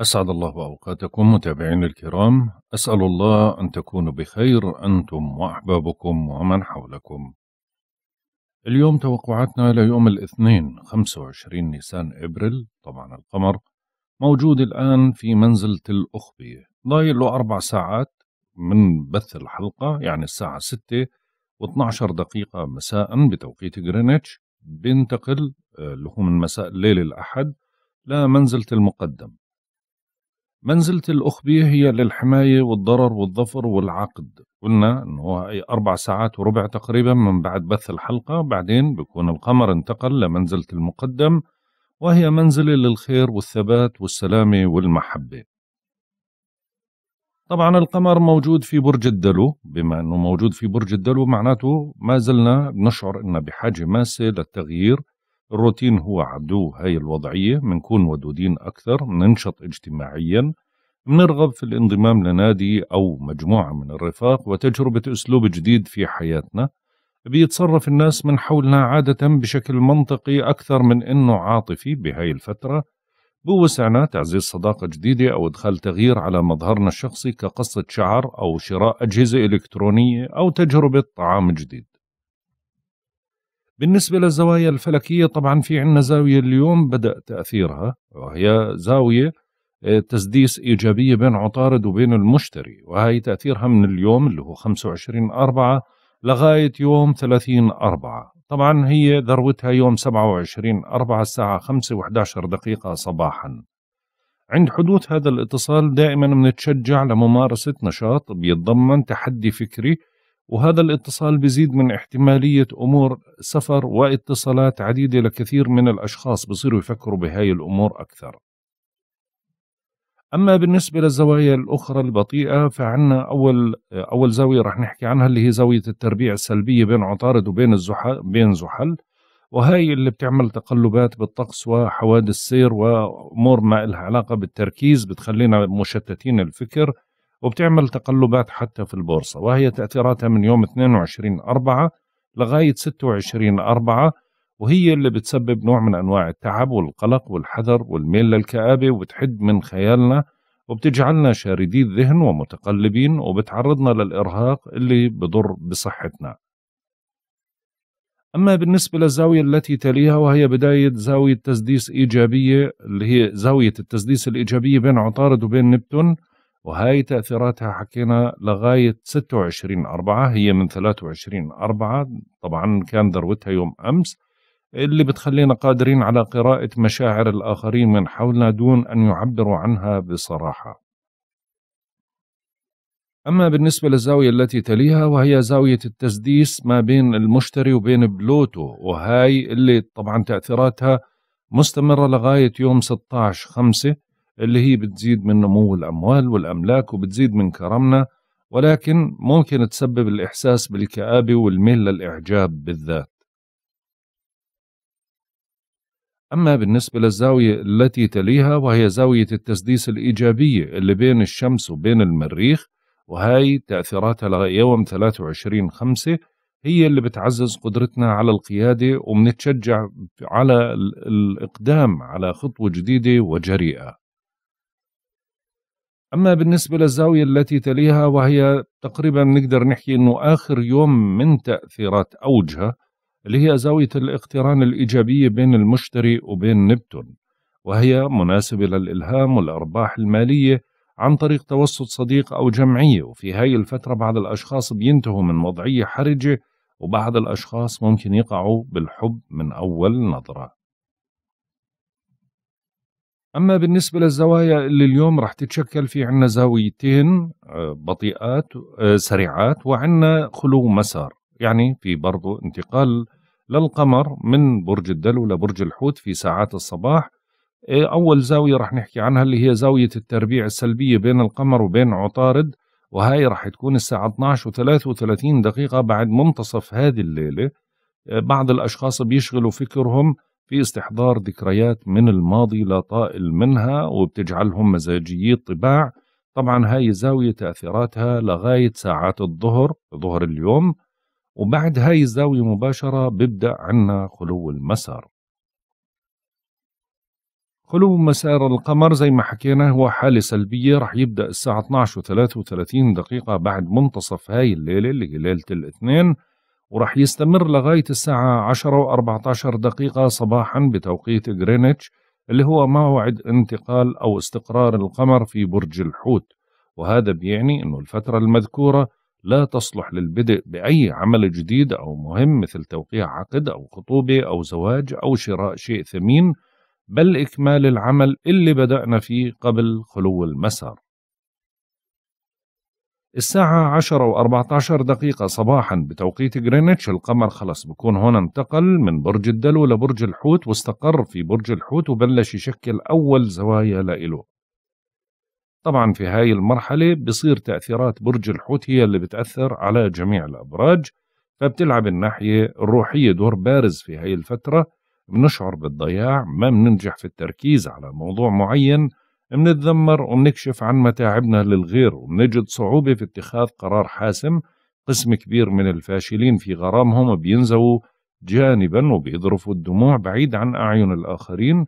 أسعد الله أوقاتكم متابعين الكرام أسأل الله أن تكونوا بخير أنتم وأحبابكم ومن حولكم اليوم توقعاتنا ليوم الاثنين 25 نيسان إبريل طبعا القمر موجود الآن في منزلة الأخبية ضايل له أربع ساعات من بث الحلقة يعني الساعة 6 و12 دقيقة مساء بتوقيت غرينتش بينتقل آه، اللي هو من مساء ليل الأحد لمنزلة المقدم منزلة الأخبية هي للحماية والضرر والظفر والعقد قلنا أنه هي أي أربع ساعات وربع تقريبا من بعد بث الحلقة بعدين بيكون القمر انتقل لمنزلة المقدم وهي منزلة للخير والثبات والسلامة والمحبة طبعا القمر موجود في برج الدلو بما أنه موجود في برج الدلو معناته ما زلنا بنشعر أن بحاجة ماسة للتغيير الروتين هو عدو هاي الوضعية بنكون ودودين أكثر بننشط اجتماعيا بنرغب في الانضمام لنادي أو مجموعة من الرفاق وتجربة أسلوب جديد في حياتنا بيتصرف الناس من حولنا عادة بشكل منطقي أكثر من أنه عاطفي بهاي الفترة بوسعنا تعزيز صداقة جديدة أو إدخال تغيير على مظهرنا الشخصي كقصة شعر أو شراء أجهزة إلكترونية أو تجربة طعام جديد بالنسبة للزوايا الفلكية طبعا في عندنا زاوية اليوم بدأ تأثيرها وهي زاوية آه، تسديس إيجابية بين عطارد وبين المشتري وهي تأثيرها من اليوم اللي هو 25 أربعة لغاية يوم 30 أربعة طبعا هي ذروتها يوم 27 أربعة الساعة 5 و11 دقيقة صباحا عند حدوث هذا الاتصال دائما بنتشجع لممارسة نشاط بيتضمن تحدي فكري وهذا الاتصال بزيد من احتمالية أمور سفر واتصالات عديدة لكثير من الأشخاص بصيروا يفكروا بهاي الأمور أكثر أما بالنسبة للزوايا الأخرى البطيئة فعنا أول أول زاوية رح نحكي عنها اللي هي زاوية التربيع السلبية بين عطارد وبين الزحل بين زحل وهي اللي بتعمل تقلبات بالطقس وحوادث سير وأمور ما إلها علاقة بالتركيز بتخلينا مشتتين الفكر وبتعمل تقلبات حتى في البورصة وهي تأثيراتها من يوم 22 أربعة لغاية 26 أربعة وهي اللي بتسبب نوع من أنواع التعب والقلق والحذر والميل للكآبة وبتحد من خيالنا وبتجعلنا شاردي الذهن ومتقلبين وبتعرضنا للإرهاق اللي بضر بصحتنا أما بالنسبة للزاوية التي تليها وهي بداية زاوية تسديس إيجابية اللي هي زاوية التسديس الإيجابية بين عطارد وبين نبتون وهاي تأثيراتها حكينا لغاية 26 أربعة هي من 23 أربعة طبعا كان ذروتها يوم أمس اللي بتخلينا قادرين على قراءة مشاعر الآخرين من حولنا دون أن يعبروا عنها بصراحة أما بالنسبة للزاوية التي تليها وهي زاوية التسديس ما بين المشتري وبين بلوتو وهاي اللي طبعا تأثيراتها مستمرة لغاية يوم 16 خمسة اللي هي بتزيد من نمو الأموال والأملاك وبتزيد من كرمنا ولكن ممكن تسبب الإحساس بالكآبة والميل للإعجاب بالذات أما بالنسبة للزاوية التي تليها وهي زاوية التسديس الإيجابية اللي بين الشمس وبين المريخ وهي تأثيراتها ليوم 23 خمسة هي اللي بتعزز قدرتنا على القيادة وبنتشجع على الإقدام على خطوة جديدة وجريئة أما بالنسبة للزاوية التي تليها وهي تقريبا نقدر نحكي أنه آخر يوم من تأثيرات أوجها اللي هي زاوية الاقتران الإيجابية بين المشتري وبين نبتون وهي مناسبة للإلهام والأرباح المالية عن طريق توسط صديق أو جمعية وفي هاي الفترة بعض الأشخاص بينتهوا من وضعية حرجة وبعض الأشخاص ممكن يقعوا بالحب من أول نظرة أما بالنسبة للزوايا اللي اليوم راح تتشكل في عنا زاويتين آه، بطيئات آه، سريعات وعنا خلو مسار يعني في برضو انتقال للقمر من برج الدلو لبرج الحوت في ساعات الصباح آه، أول زاوية راح نحكي عنها اللي هي زاوية التربيع السلبية بين القمر وبين عطارد وهاي راح تكون الساعة 12 و33 دقيقة بعد منتصف هذه الليلة بعض الأشخاص بيشغلوا فكرهم في استحضار ذكريات من الماضي لا طائل منها وبتجعلهم مزاجيي الطباع طبعا هاي الزاوية تأثيراتها لغاية ساعات الظهر ظهر اليوم وبعد هاي الزاوية مباشرة بيبدأ عنا خلو المسار خلو مسار القمر زي ما حكينا هو حالة سلبية رح يبدأ الساعة 12 و33 دقيقة بعد منتصف هاي الليلة اللي هي ليلة الاثنين وراح يستمر لغاية الساعة 10 و14 دقيقة صباحا بتوقيت غرينتش اللي هو موعد انتقال أو استقرار القمر في برج الحوت وهذا بيعني أنه الفترة المذكورة لا تصلح للبدء بأي عمل جديد أو مهم مثل توقيع عقد أو خطوبة أو زواج أو شراء شيء ثمين بل إكمال العمل اللي بدأنا فيه قبل خلو المسار الساعة 10 و 14 دقيقة صباحا بتوقيت جرينتش القمر خلص بكون هنا انتقل من برج الدلو لبرج الحوت واستقر في برج الحوت وبلش يشكل أول زوايا لإله طبعا في هاي المرحلة بصير تأثيرات برج الحوت هي اللي بتأثر على جميع الأبراج فبتلعب الناحية الروحية دور بارز في هاي الفترة بنشعر بالضياع ما بننجح في التركيز على موضوع معين منتذمر ومنكشف عن متاعبنا للغير ومنجد صعوبة في اتخاذ قرار حاسم قسم كبير من الفاشلين في غرامهم بينزووا جانبا وبيذرفوا الدموع بعيد عن أعين الآخرين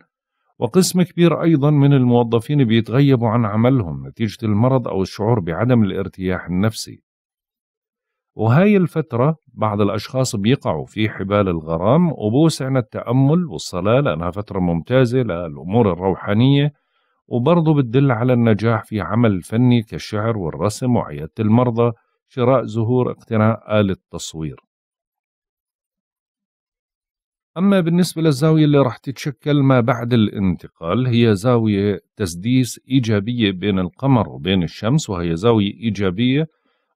وقسم كبير أيضا من الموظفين بيتغيبوا عن عملهم نتيجة المرض أو الشعور بعدم الارتياح النفسي وهاي الفترة بعض الأشخاص بيقعوا في حبال الغرام وبوسعنا التأمل والصلاة لأنها فترة ممتازة للأمور الروحانية وبرضه بتدل على النجاح في عمل فني كالشعر والرسم وعيادة المرضى شراء زهور اقتناء آلة تصوير أما بالنسبة للزاوية اللي راح تتشكل ما بعد الانتقال هي زاوية تسديس إيجابية بين القمر وبين الشمس وهي زاوية إيجابية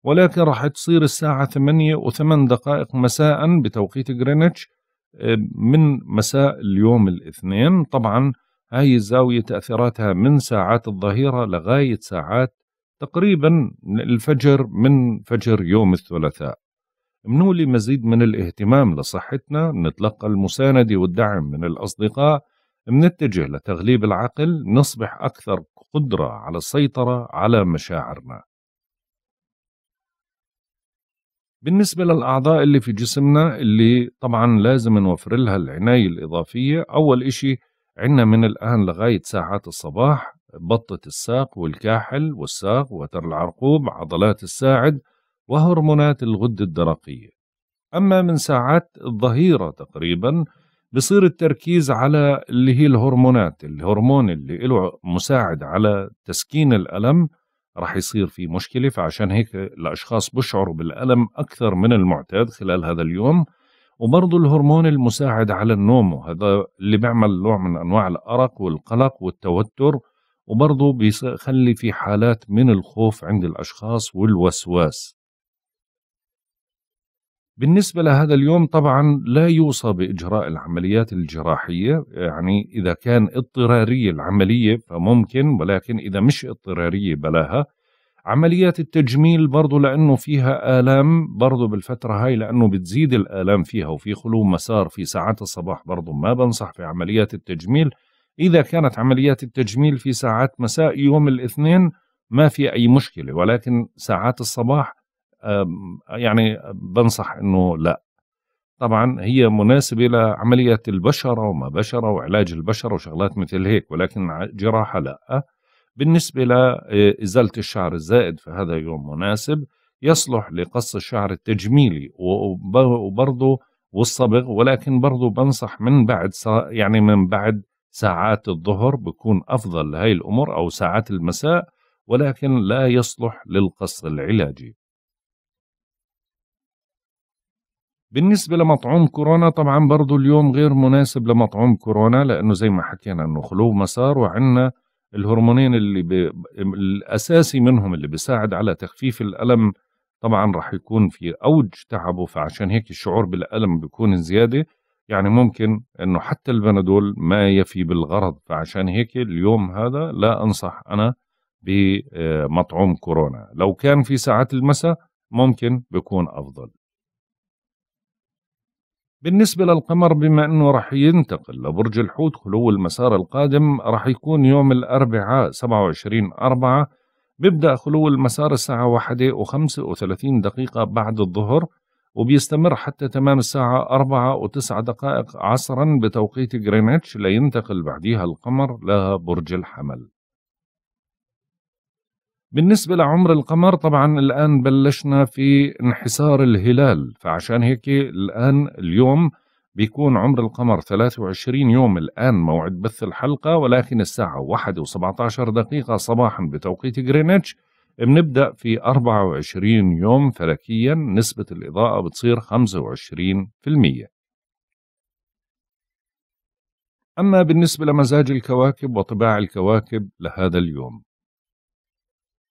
ولكن راح تصير الساعة 8 و8 دقائق مساء بتوقيت غرينتش آه، من مساء اليوم الاثنين طبعا هاي الزاوية تأثيراتها من ساعات الظهيرة لغاية ساعات تقريبا الفجر من فجر يوم الثلاثاء منولي مزيد من الاهتمام لصحتنا نتلقى المساندة والدعم من الأصدقاء منتجه لتغليب العقل نصبح أكثر قدرة على السيطرة على مشاعرنا بالنسبة للأعضاء اللي في جسمنا اللي طبعا لازم نوفر لها العناية الإضافية أول إشي عندنا من الآن لغاية ساعات الصباح بطة الساق والكاحل والساق وتر العرقوب عضلات الساعد وهرمونات الغدة الدرقية أما من ساعات الظهيرة تقريبا بصير التركيز على اللي هي الهرمونات الهرمون اللي له مساعد على تسكين الألم رح يصير في مشكلة فعشان هيك الأشخاص بشعروا بالألم أكثر من المعتاد خلال هذا اليوم وبرضه الهرمون المساعد على النوم وهذا اللي بيعمل نوع من انواع الارق والقلق والتوتر وبرضه بيخلي في حالات من الخوف عند الاشخاص والوسواس بالنسبة لهذا اليوم طبعا لا يوصى بإجراء العمليات الجراحية يعني إذا كان اضطرارية العملية فممكن ولكن إذا مش اضطرارية بلاها عمليات التجميل برضو لأنه فيها آلام برضو بالفترة هاي لأنه بتزيد الآلام فيها وفي خلو مسار في ساعات الصباح برضو ما بنصح في عمليات التجميل إذا كانت عمليات التجميل في ساعات مساء يوم الاثنين ما في أي مشكلة ولكن ساعات الصباح يعني بنصح أنه لا طبعا هي مناسبة لعمليات البشرة وما بشرة وعلاج البشرة وشغلات مثل هيك ولكن جراحة لا بالنسبة لإزالة آه، الشعر الزائد فهذا يوم مناسب يصلح لقص الشعر التجميلي وبرضه والصبغ ولكن برضه بنصح من بعد يعني من بعد ساعات الظهر بكون أفضل لهي الأمور أو ساعات المساء ولكن لا يصلح للقص العلاجي بالنسبة لمطعوم كورونا طبعا برضو اليوم غير مناسب لمطعوم كورونا لأنه زي ما حكينا أنه خلو مسار وعندنا الهرمونين اللي ب... الاساسي منهم اللي بيساعد على تخفيف الالم طبعا راح يكون في اوج تعبه فعشان هيك الشعور بالالم بيكون زياده يعني ممكن انه حتى البنادول ما يفي بالغرض فعشان هيك اليوم هذا لا انصح انا بمطعوم كورونا لو كان في ساعات المساء ممكن بيكون افضل بالنسبة للقمر بما أنه رح ينتقل لبرج الحوت خلو المسار القادم رح يكون يوم الأربعاء 27 أربعة بيبدأ خلو المسار الساعة واحدة وخمسة وثلاثين دقيقة بعد الظهر وبيستمر حتى تمام الساعة أربعة وتسعة دقائق عصرا بتوقيت غرينتش لينتقل بعديها القمر لبرج الحمل بالنسبة لعمر القمر طبعا الآن بلشنا في انحسار الهلال فعشان هيك الآن اليوم بيكون عمر القمر 23 يوم الآن موعد بث الحلقة ولكن الساعة 1 و17 دقيقة صباحا بتوقيت جرينتش بنبدأ في 24 يوم فلكيا نسبة الإضاءة بتصير 25% أما بالنسبة لمزاج الكواكب وطباع الكواكب لهذا اليوم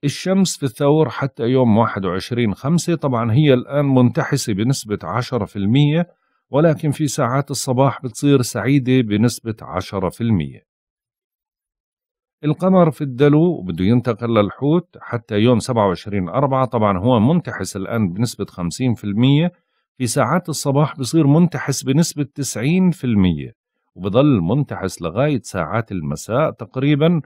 الشمس في الثور حتى يوم 21 خمسة طبعا هي الآن منتحسة بنسبة 10% ولكن في ساعات الصباح بتصير سعيدة بنسبة 10% القمر في الدلو بده ينتقل للحوت حتى يوم 27 أربعة طبعا هو منتحس الآن بنسبة 50% في ساعات الصباح بصير منتحس بنسبة 90% وبظل منتحس لغاية ساعات المساء تقريبا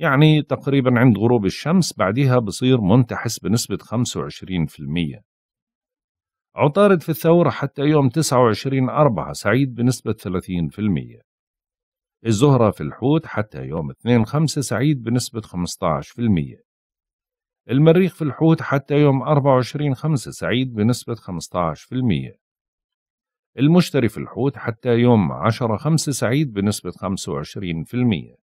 يعني تقريبا عند غروب الشمس بعدها بصير منتحس بنسبة 25% عطارد في الثورة حتى يوم 29 أربعة سعيد بنسبة 30% الزهرة في الحوت حتى يوم 2 5 سعيد بنسبة 15% المريخ في الحوت حتى يوم 24 5 سعيد بنسبة 15% المشتري في الحوت حتى يوم 10 5 سعيد بنسبة 25%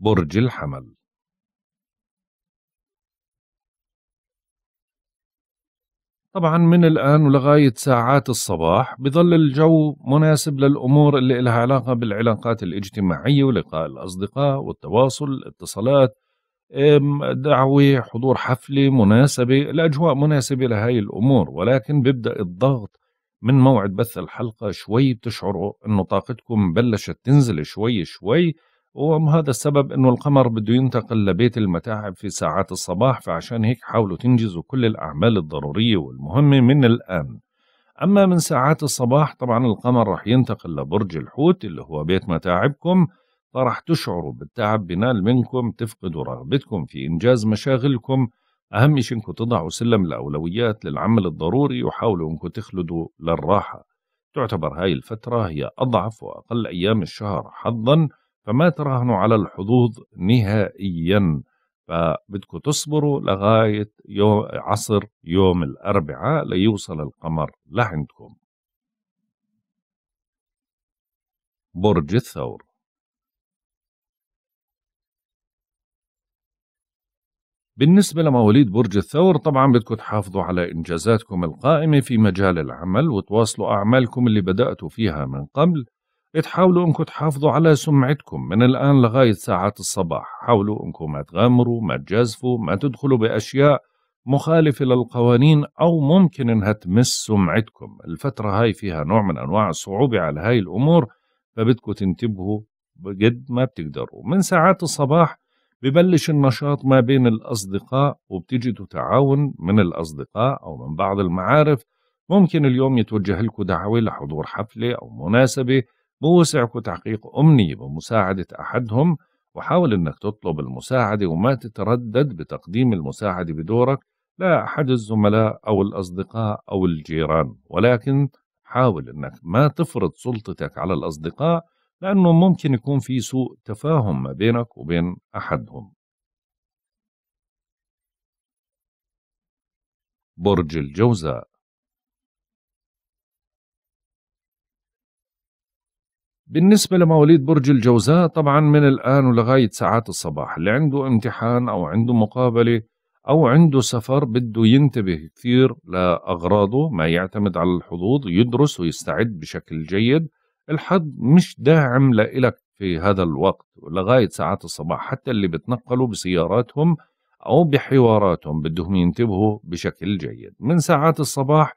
برج الحمل طبعا من الآن ولغاية ساعات الصباح بظل الجو مناسب للأمور اللي لها علاقة بالعلاقات الاجتماعية ولقاء الأصدقاء والتواصل الاتصالات دعوة حضور حفلة مناسبة الأجواء مناسبة لهاي الأمور ولكن بيبدأ الضغط من موعد بث الحلقة شوي بتشعروا أنه طاقتكم بلشت تنزل شوي شوي وهذا السبب انه القمر بده ينتقل لبيت المتاعب في ساعات الصباح فعشان هيك حاولوا تنجزوا كل الاعمال الضرورية والمهمة من الان اما من ساعات الصباح طبعا القمر رح ينتقل لبرج الحوت اللي هو بيت متاعبكم فرح تشعروا بالتعب بنال منكم تفقدوا رغبتكم في انجاز مشاغلكم اهم شيء انكم تضعوا سلم الاولويات للعمل الضروري وحاولوا انكم تخلدوا للراحة تعتبر هاي الفترة هي اضعف واقل ايام الشهر حظا فما تراهنوا على الحظوظ نهائيا فبدكم تصبروا لغاية يوم عصر يوم الأربعاء ليوصل القمر لعندكم برج الثور بالنسبة لمواليد برج الثور طبعا بدكم تحافظوا على إنجازاتكم القائمة في مجال العمل وتواصلوا أعمالكم اللي بدأتوا فيها من قبل تحاولوا انكم تحافظوا على سمعتكم من الان لغايه ساعات الصباح حاولوا انكم ما تغامروا ما تجازفوا ما تدخلوا باشياء مخالفه للقوانين او ممكن انها تمس سمعتكم الفتره هاي فيها نوع من انواع الصعوبه على هاي الامور فبدكم تنتبهوا بقد ما بتقدروا من ساعات الصباح ببلش النشاط ما بين الأصدقاء وبتجدوا تعاون من الأصدقاء أو من بعض المعارف ممكن اليوم يتوجه لكم دعوة لحضور حفلة أو مناسبة بوسعك تحقيق أمنية بمساعدة أحدهم وحاول أنك تطلب المساعدة وما تتردد بتقديم المساعدة بدورك لأحد الزملاء أو الأصدقاء أو الجيران ولكن حاول أنك ما تفرض سلطتك على الأصدقاء لأنه ممكن يكون في سوء تفاهم ما بينك وبين أحدهم برج الجوزاء بالنسبة لمواليد برج الجوزاء طبعا من الآن ولغاية ساعات الصباح اللي عنده امتحان أو عنده مقابلة أو عنده سفر بده ينتبه كثير لأغراضه ما يعتمد على الحظوظ يدرس ويستعد بشكل جيد الحظ مش داعم لإلك في هذا الوقت لغاية ساعات الصباح حتى اللي بتنقلوا بسياراتهم أو بحواراتهم بدهم ينتبهوا بشكل جيد من ساعات الصباح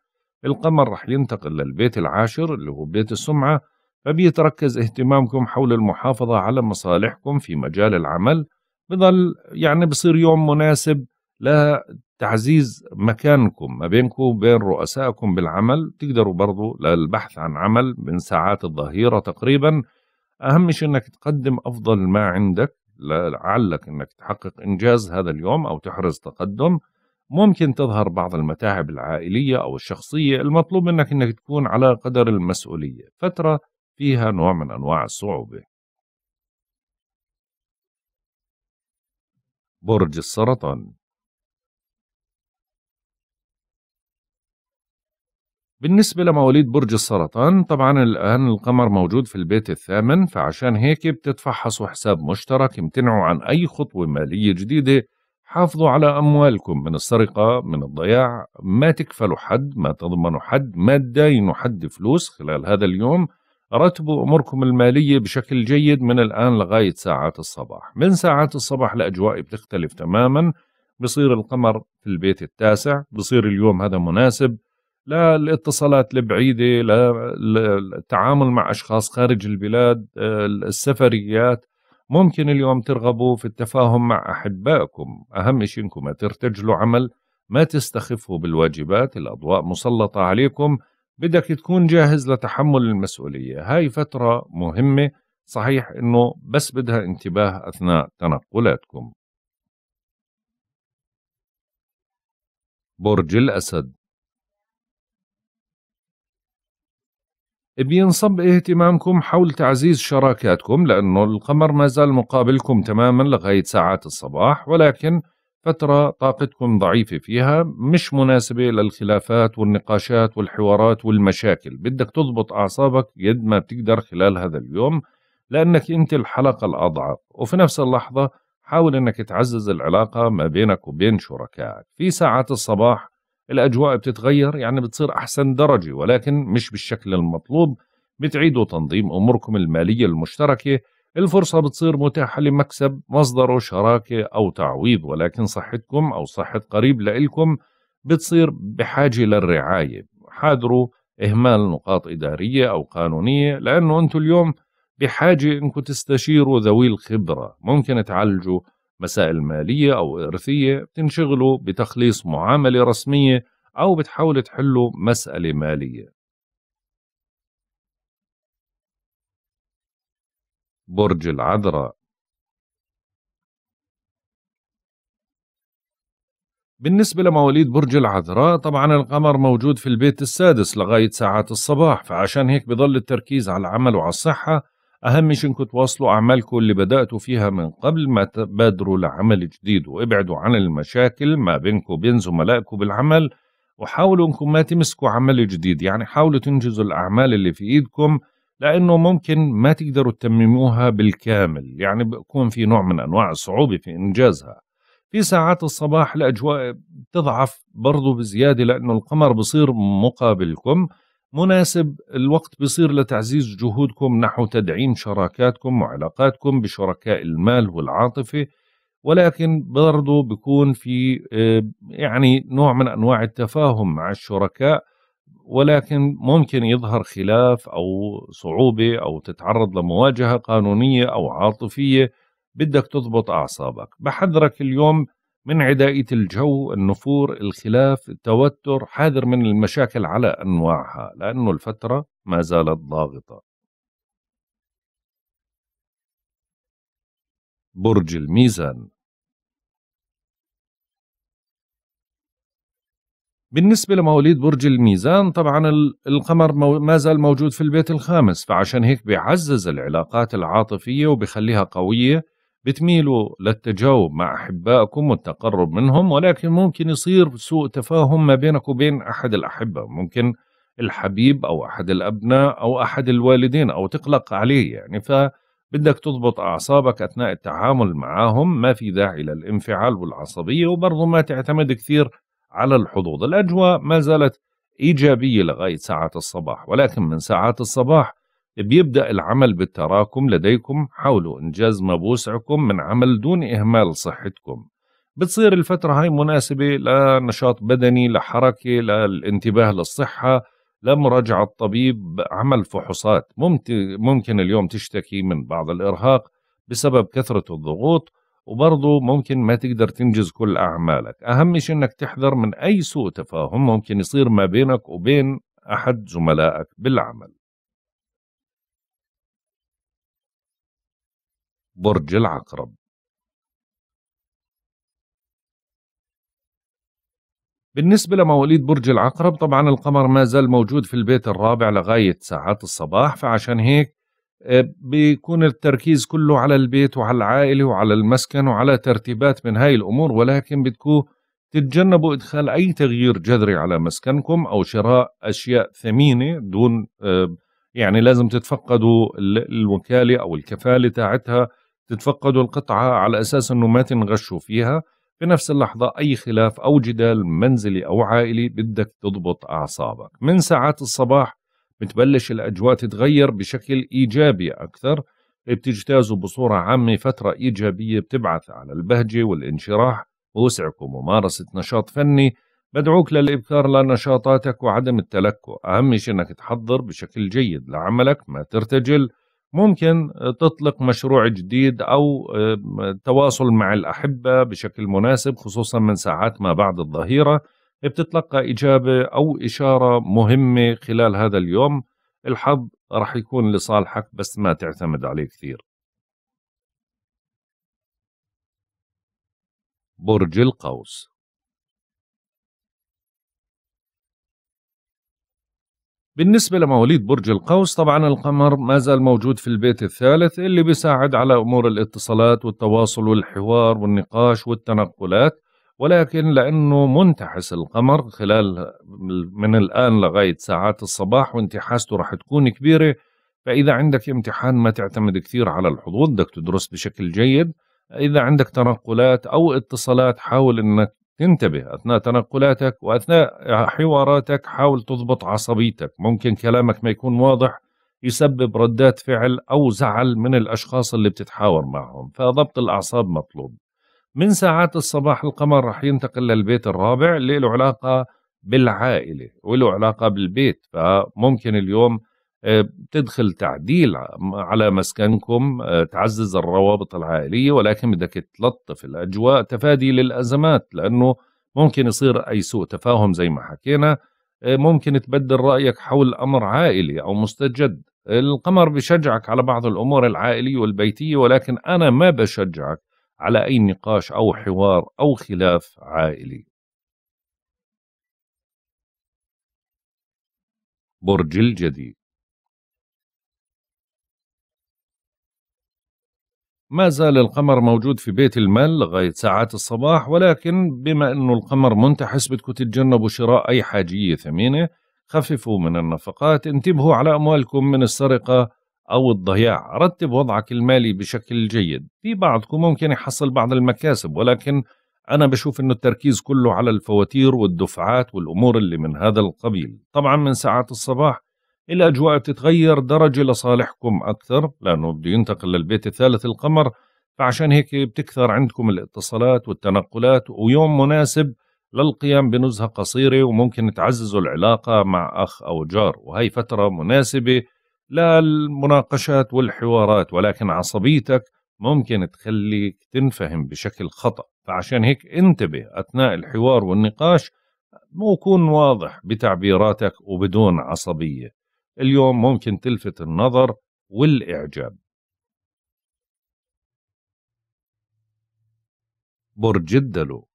القمر رح ينتقل للبيت العاشر اللي هو بيت السمعة فبيتركز اهتمامكم حول المحافظة على مصالحكم في مجال العمل بظل يعني بصير يوم مناسب لتعزيز مكانكم ما بينكم وبين رؤسائكم بالعمل تقدروا برضو للبحث عن عمل من ساعات الظهيرة تقريبا أهم شيء أنك تقدم أفضل ما عندك لعلك أنك تحقق إنجاز هذا اليوم أو تحرز تقدم ممكن تظهر بعض المتاعب العائلية أو الشخصية المطلوب منك أنك تكون على قدر المسؤولية فترة فيها نوع من أنواع الصعوبة برج السرطان بالنسبة لمواليد برج السرطان طبعا الآن القمر موجود في البيت الثامن فعشان هيك بتتفحصوا حساب مشترك امتنعوا عن أي خطوة مالية جديدة حافظوا على أموالكم من السرقة من الضياع ما تكفلوا حد ما تضمنوا حد ما تداينوا حد فلوس خلال هذا اليوم رتبوا أموركم المالية بشكل جيد من الآن لغاية ساعات الصباح من ساعات الصباح الأجواء بتختلف تماما بصير القمر في البيت التاسع بصير اليوم هذا مناسب لا الاتصالات البعيدة لا التعامل مع أشخاص خارج البلاد السفريات ممكن اليوم ترغبوا في التفاهم مع أحبائكم أهم شيء أنكم ما ترتجلوا عمل ما تستخفوا بالواجبات الأضواء مسلطة عليكم بدك تكون جاهز لتحمل المسؤولية هاي فترة مهمة صحيح أنه بس بدها انتباه أثناء تنقلاتكم برج الأسد بينصب اهتمامكم حول تعزيز شراكاتكم لأنه القمر ما زال مقابلكم تماما لغاية ساعات الصباح ولكن فترة طاقتكم ضعيفة فيها مش مناسبة للخلافات والنقاشات والحوارات والمشاكل بدك تضبط أعصابك قد ما بتقدر خلال هذا اليوم لأنك أنت الحلقة الأضعف وفي نفس اللحظة حاول أنك تعزز العلاقة ما بينك وبين شركائك في ساعات الصباح الأجواء بتتغير يعني بتصير أحسن درجة ولكن مش بالشكل المطلوب بتعيدوا تنظيم أموركم المالية المشتركة الفرصة بتصير متاحة لمكسب مصدره شراكة أو تعويض ولكن صحتكم أو صحة قريب لإلكم بتصير بحاجة للرعاية حاذروا إهمال نقاط إدارية أو قانونية لأنه أنتم اليوم بحاجة أنكم تستشيروا ذوي الخبرة ممكن تعالجوا مسائل مالية أو إرثية بتنشغلوا بتخليص معاملة رسمية أو بتحاولوا تحلوا مسألة مالية برج العذراء بالنسبة لمواليد برج العذراء طبعا القمر موجود في البيت السادس لغاية ساعات الصباح فعشان هيك بضل التركيز على العمل وعلى الصحة أهم شيء انكم تواصلوا أعمالكم اللي بدأتوا فيها من قبل ما تبادروا لعمل جديد وابعدوا عن المشاكل ما بينكم وبين زملائكم بالعمل وحاولوا انكم ما تمسكوا عمل جديد يعني حاولوا تنجزوا الأعمال اللي في إيدكم لانه ممكن ما تقدروا تتمموها بالكامل يعني بيكون في نوع من انواع الصعوبه في انجازها في ساعات الصباح الاجواء بتضعف برضه بزياده لانه القمر بصير مقابلكم مناسب الوقت بصير لتعزيز جهودكم نحو تدعيم شراكاتكم وعلاقاتكم بشركاء المال والعاطفه ولكن برضه بيكون في آه، يعني نوع من انواع التفاهم مع الشركاء ولكن ممكن يظهر خلاف او صعوبه او تتعرض لمواجهه قانونيه او عاطفيه بدك تضبط اعصابك بحذرك اليوم من عدائيه الجو النفور الخلاف التوتر حاذر من المشاكل على انواعها لانه الفتره ما زالت ضاغطه برج الميزان بالنسبة لمواليد برج الميزان طبعا القمر ما زال موجود في البيت الخامس فعشان هيك بيعزز العلاقات العاطفية وبخليها قوية بتميلوا للتجاوب مع أحبائكم والتقرب منهم ولكن ممكن يصير سوء تفاهم ما بينك وبين أحد الأحبة ممكن الحبيب أو أحد الأبناء أو أحد الوالدين أو تقلق عليه يعني فبدك تضبط أعصابك أثناء التعامل معهم ما في داعي للانفعال والعصبية وبرضه ما تعتمد كثير على الحظوظ الأجواء ما زالت إيجابية لغاية ساعات الصباح ولكن من ساعات الصباح بيبدأ العمل بالتراكم لديكم حاولوا إنجاز ما بوسعكم من عمل دون إهمال صحتكم بتصير الفترة هاي مناسبة لنشاط بدني لحركة للانتباه للصحة لمراجعة الطبيب عمل فحوصات ممكن اليوم تشتكي من بعض الإرهاق بسبب كثرة الضغوط وبرضه ممكن ما تقدر تنجز كل أعمالك أهم شيء أنك تحذر من أي سوء تفاهم ممكن يصير ما بينك وبين أحد زملائك بالعمل برج العقرب بالنسبة لمواليد برج العقرب طبعا القمر ما زال موجود في البيت الرابع لغاية ساعات الصباح فعشان هيك آه، بيكون التركيز كله على البيت وعلى العائله وعلى المسكن وعلى ترتيبات من هاي الامور ولكن بتكون تتجنبوا ادخال اي تغيير جذري على مسكنكم او شراء اشياء ثمينه دون آه، يعني لازم تتفقدوا الوكاله او الكفاله تاعتها تتفقدوا القطعه على اساس انه ما تنغشوا فيها بنفس اللحظة أي خلاف أو جدال منزلي أو عائلي بدك تضبط أعصابك من ساعات الصباح بتبلش الاجواء تتغير بشكل ايجابي اكثر طيب، بتجتازوا بصوره عامه فتره ايجابيه بتبعث على البهجه والانشراح ووسعكم ممارسه نشاط فني بدعوك للابكار لنشاطاتك وعدم التلكؤ اهم شيء انك تحضر بشكل جيد لعملك ما ترتجل ممكن آه، تطلق مشروع جديد او آه، تواصل مع الاحبه بشكل مناسب خصوصا من ساعات ما بعد الظهيره بتتلقى إجابة أو إشارة مهمة خلال هذا اليوم الحظ راح يكون لصالحك بس ما تعتمد عليه كثير برج القوس بالنسبة لمواليد برج القوس طبعا القمر ما زال موجود في البيت الثالث اللي بيساعد على أمور الاتصالات والتواصل والحوار والنقاش والتنقلات ولكن لأنه منتحس القمر خلال من الآن لغاية ساعات الصباح وانتحاسته راح تكون كبيرة فإذا عندك امتحان ما تعتمد كثير على الحضور بدك تدرس بشكل جيد إذا عندك تنقلات أو اتصالات حاول أنك تنتبه أثناء تنقلاتك وأثناء حواراتك حاول تضبط عصبيتك ممكن كلامك ما يكون واضح يسبب ردات فعل أو زعل من الأشخاص اللي بتتحاور معهم فضبط الأعصاب مطلوب من ساعات الصباح القمر رح ينتقل للبيت الرابع اللي له علاقة بالعائلة وله علاقة بالبيت فممكن اليوم آه، تدخل تعديل على مسكنكم آه، تعزز الروابط العائلية ولكن بدك تلطف الأجواء تفادي للأزمات لأنه ممكن يصير أي سوء تفاهم زي ما حكينا آه، ممكن تبدل رأيك حول أمر عائلي أو مستجد القمر بشجعك على بعض الأمور العائلية والبيتية ولكن أنا ما بشجعك على أي نقاش أو حوار أو خلاف عائلي برج الجدي ما زال القمر موجود في بيت المال لغاية ساعات الصباح ولكن بما أنه القمر منتحس بدكم تتجنبوا شراء أي حاجية ثمينة خففوا من النفقات انتبهوا على أموالكم من السرقة أو الضياع رتب وضعك المالي بشكل جيد في بعضكم ممكن يحصل بعض المكاسب ولكن أنا بشوف أنه التركيز كله على الفواتير والدفعات والأمور اللي من هذا القبيل طبعا من ساعات الصباح الأجواء بتتغير درجة لصالحكم أكثر لأنه بده ينتقل للبيت الثالث القمر فعشان هيك بتكثر عندكم الاتصالات والتنقلات ويوم مناسب للقيام بنزهة قصيرة وممكن تعززوا العلاقة مع أخ أو جار وهي فترة مناسبة لا المناقشات والحوارات ولكن عصبيتك ممكن تخليك تنفهم بشكل خطأ فعشان هيك انتبه أثناء الحوار والنقاش وكون واضح بتعبيراتك وبدون عصبية اليوم ممكن تلفت النظر والإعجاب برج الدلو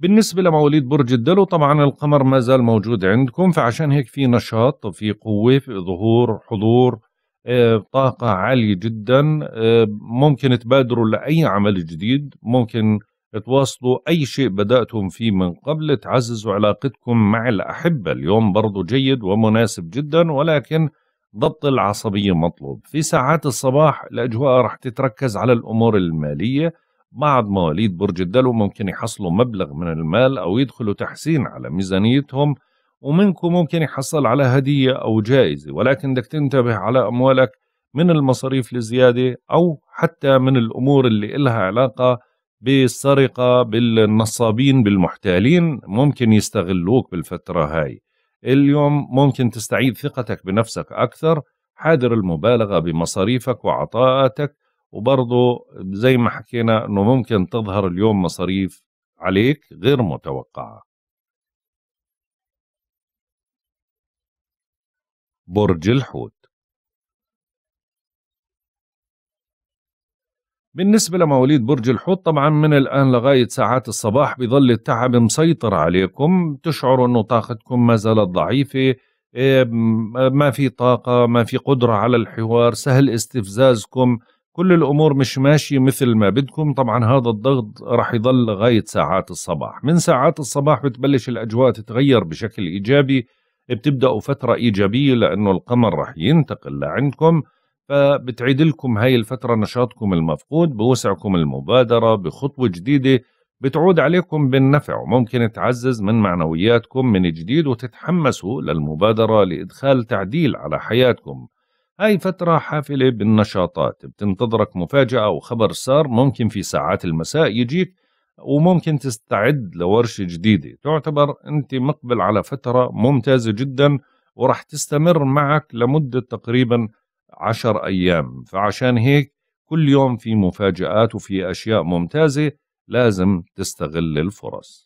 بالنسبة لمواليد برج الدلو طبعا القمر ما زال موجود عندكم فعشان هيك في نشاط في قوة في ظهور حضور آه، طاقة عالية جدا آه، ممكن تبادروا لأي عمل جديد ممكن تواصلوا أي شيء بدأتم فيه من قبل تعززوا علاقتكم مع الأحبة اليوم برضو جيد ومناسب جدا ولكن ضبط العصبية مطلوب في ساعات الصباح الأجواء رح تتركز على الأمور المالية بعض مواليد برج الدلو ممكن يحصلوا مبلغ من المال أو يدخلوا تحسين على ميزانيتهم ومنكم ممكن يحصل على هدية أو جائزة ولكن بدك تنتبه على أموالك من المصاريف الزيادة أو حتى من الأمور اللي إلها علاقة بالسرقة بالنصابين بالمحتالين ممكن يستغلوك بالفترة هاي اليوم ممكن تستعيد ثقتك بنفسك أكثر حاذر المبالغة بمصاريفك وعطاءاتك وبرضه زي ما حكينا انه ممكن تظهر اليوم مصاريف عليك غير متوقعه برج الحوت بالنسبة لمواليد برج الحوت طبعا من الآن لغاية ساعات الصباح بظل التعب مسيطر عليكم تشعروا أنه طاقتكم ما زالت ضعيفة إيه، ما في طاقة ما في قدرة على الحوار سهل استفزازكم كل الأمور مش ماشية مثل ما بدكم طبعا هذا الضغط رح يضل لغاية ساعات الصباح من ساعات الصباح بتبلش الأجواء تتغير بشكل إيجابي بتبدأوا فترة إيجابية لأنه القمر رح ينتقل لعندكم فبتعيد لكم هاي الفترة نشاطكم المفقود بوسعكم المبادرة بخطوة جديدة بتعود عليكم بالنفع وممكن تعزز من معنوياتكم من جديد وتتحمسوا للمبادرة لإدخال تعديل على حياتكم هاي فترة حافلة بالنشاطات بتنتظرك مفاجأة وخبر سار ممكن في ساعات المساء يجيك وممكن تستعد لورشة جديدة تعتبر أنت مقبل على فترة ممتازة جدا ورح تستمر معك لمدة تقريبا عشر أيام فعشان هيك كل يوم في مفاجآت وفي أشياء ممتازة لازم تستغل الفرص